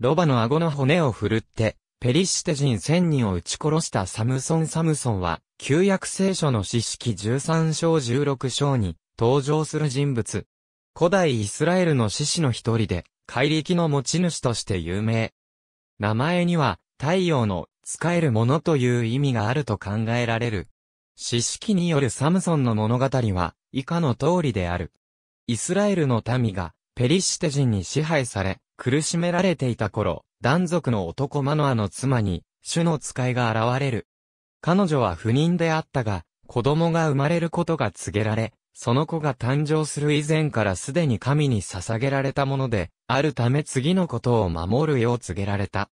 ロバの顎の骨を振るって、ペリシテ人千人を撃ち殺したサムソン・サムソンは、旧約聖書の詩式13章16章に登場する人物。古代イスラエルの獅子の一人で、怪力の持ち主として有名。名前には、太陽の使えるものという意味があると考えられる。詩式によるサムソンの物語は、以下の通りである。イスラエルの民が、ペリシテ人に支配され、苦しめられていた頃、断族の男マノアの妻に、主の使いが現れる。彼女は不妊であったが、子供が生まれることが告げられ、その子が誕生する以前からすでに神に捧げられたもので、あるため次のことを守るよう告げられた。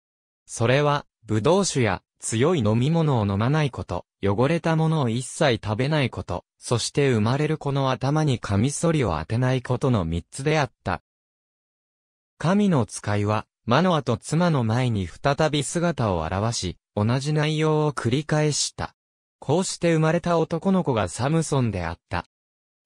それは、葡萄酒や強い飲み物を飲まないこと、汚れたものを一切食べないこと、そして生まれる子の頭にカミソリを当てないことの三つであった。神の使いは、マノアと妻の前に再び姿を現し、同じ内容を繰り返した。こうして生まれた男の子がサムソンであった。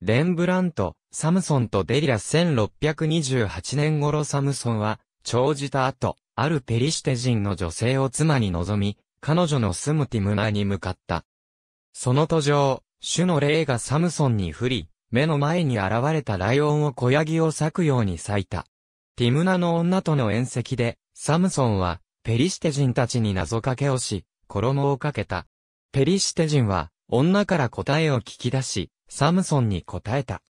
レンブラント、サムソンとデリラ1628年頃サムソンは、長寿た後、あるペリシテ人の女性を妻に望み、彼女の住むティムナに向かった。その途上、主の霊がサムソンに降り、目の前に現れたライオンを小ヤギを裂くように咲いた。ティムナの女との宴席で、サムソンは、ペリシテ人たちに謎かけをし、衣をかけた。ペリシテ人は、女から答えを聞き出し、サムソンに答えた。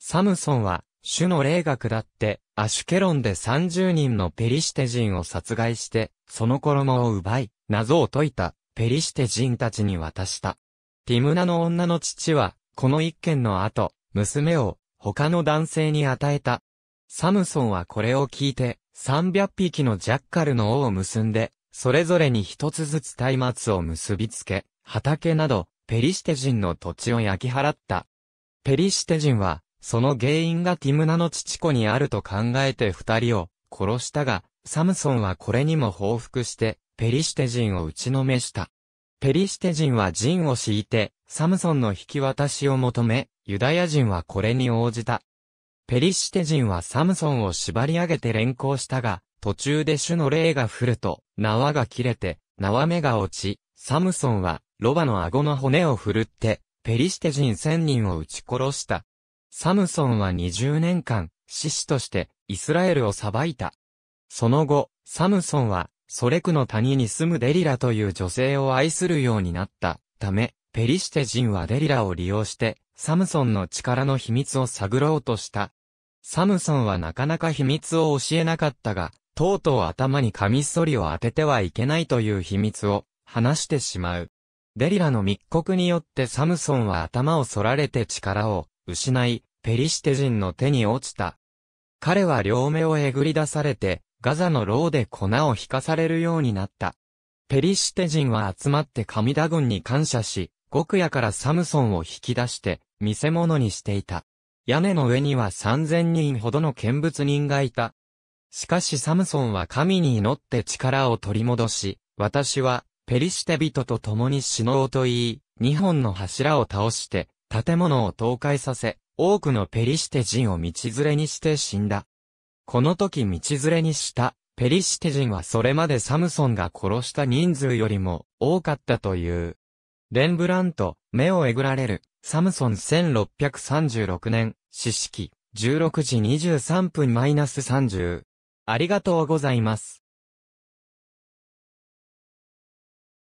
サムソンは、主の霊が下って、アシュケロンで30人のペリシテ人を殺害して、その衣を奪い、謎を解いた、ペリシテ人たちに渡した。ティムナの女の父は、この一件の後、娘を、他の男性に与えた。サムソンはこれを聞いて、300匹のジャッカルの王を結んで、それぞれに一つずつ松明を結びつけ、畑など、ペリシテ人の土地を焼き払った。ペリシテ人は、その原因がティムナの父子にあると考えて二人を殺したが、サムソンはこれにも報復して、ペリシテ人を打ちのめした。ペリシテ人は陣を敷いて、サムソンの引き渡しを求め、ユダヤ人はこれに応じた。ペリシテ人はサムソンを縛り上げて連行したが、途中で主の霊が降ると、縄が切れて、縄目が落ち、サムソンは、ロバの顎の骨を振るって、ペリシテ人千人を撃ち殺した。サムソンは20年間、獅子としてイスラエルを裁いた。その後、サムソンは、ソレクの谷に住むデリラという女性を愛するようになったため、ペリシテ人はデリラを利用して、サムソンの力の秘密を探ろうとした。サムソンはなかなか秘密を教えなかったが、とうとう頭にカミソリを当ててはいけないという秘密を話してしまう。デリラの密告によってサムソンは頭を反られて力を失い、ペリシテ人の手に落ちた。彼は両目をえぐり出されて、ガザの牢で粉を引かされるようになった。ペリシテ人は集まって神田軍に感謝し、極夜からサムソンを引き出して、見せ物にしていた。屋根の上には三千人ほどの見物人がいた。しかしサムソンは神に祈って力を取り戻し、私はペリシテ人と共に死のうと言い、二本の柱を倒して、建物を倒壊させ、多くのペリシテ人を道連れにして死んだ。この時道連れにしたペリシテ人はそれまでサムソンが殺した人数よりも多かったという。レンブラント、目をえぐられる、サムソン1636年、四式、16時23分マイナス -30。ありがとうございます。